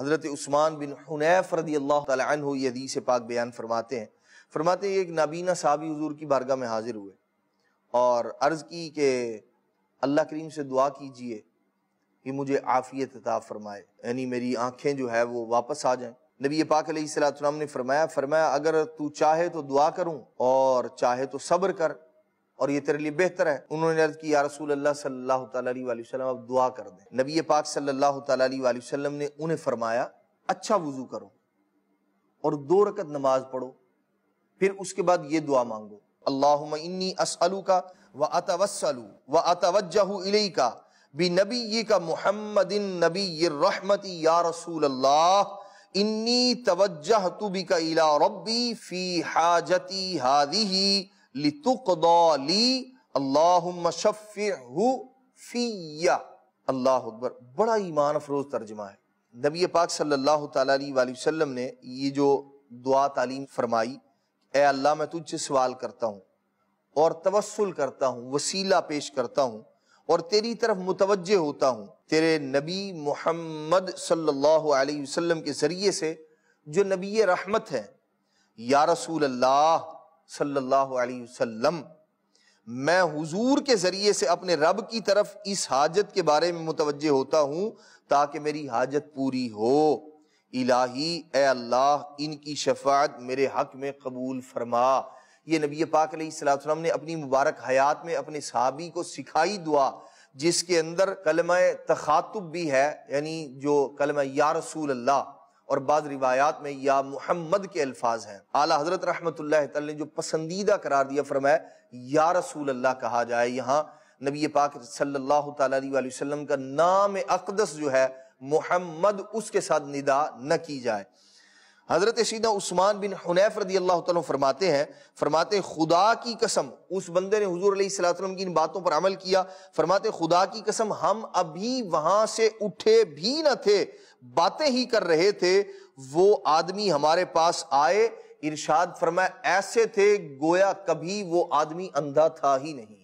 हज़रत उस्मान बिन हनैफ रदी अल्लाह तु ये हदीस पाक बयान फरमाते हैं फरमाते हैं एक नाबीना साहबी हजूर की बारगाह में हाजिर हुए और अर्ज़ की कि अल्लाह करीम से दुआ कीजिए कि मुझे आफ़ियत अता फरमाए यानी मेरी आँखें जो है वो वापस आ जाएं नबी पाक सलाम ने फरमाया फरमाया अगर तू चाहे तो दुआ करूँ और चाहे तो सब्र कर और ये तेरे लिए बेहतर है उन्होंने अर्ज की या रसूल अल्लाह सल्लल्लाहु अलैहि वसल्लम आप दुआ कर दें नबी पाक सल्लल्लाहु अलैहि वसल्लम ने उन्हें फरमाया अच्छा वजू करो और दो रकत नमाज पढ़ो फिर उसके बाद ये दुआ मांगो अल्लाह इन्नी असलू का व अतवसलू व अतवजहू इले का बी नबी का मोहम्मद नबी रहमती या रसूल अल्लाह इन्नी तवजह तुबिका इला रब्बी फी हाजती हादी अल्लाह अकबर बड़ा ईमान अफरोज तर्जमा है नबी पाक सल्लल्लाहु अलैहि वसल्लम ने ये जो दुआ तालीम फरमाई ए अल्लाह मैं तुझसे सवाल करता हूँ और तवसल करता हूँ वसीला पेश करता हूँ और तेरी तरफ मुतवजह होता हूँ तेरे नबी मोहम्मद सल्लल्लाहु अलैहि वसल्लम के ज़रिए से जो नबी रहमत है या रसूल अल्लाह सल्लल्लाहु अलैहि वसल्लम मैं हुजूर के ज़रिए से अपने रब की तरफ इस हाजत के बारे में मुतवजह होता हूँ ताकि मेरी हाजत पूरी हो इलाही ए अल्लाह इनकी शफात मेरे हक में कबूल फरमा ये नबी पाक सलाम ने अपनी मुबारक हयात में अपने सहाबी को सिखाई दुआ जिसके अंदर कलम तखातुब भी है यानी जो कलम या रसूल अल्लाह और बाद रिवायात में या मोहम्मद के अल्फाज हैं आला हजरत रहमत ने जो पसंदीदा करार दिया फरमाया या रसूल अल्लाह कहा जाए यहाँ नबी पाक सल्लल्लाहु अलैहि वसल्लम का नाम अकदस जो है मोहम्मद उसके साथ निदा न की जाए हज़रत सीधा उस्मान बिन हनैफ रदी अल्लाह फरमाते हैं फरमाते खुदा की कसम उस बंदे ने हजूर सलाम की इन बातों पर अमल किया फरमाते खुदा की कसम हम अभी वहां से उठे भी न थे बातें ही कर रहे थे वो आदमी हमारे पास आए इरशाद फरमाया ऐसे थे गोया कभी वो आदमी अंधा था ही नहीं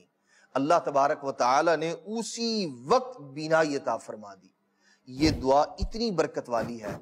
अल्लाह तबारक व ताली ने उसी वक्त बीनायता फरमा दी ये दुआ इतनी बरकत वाली है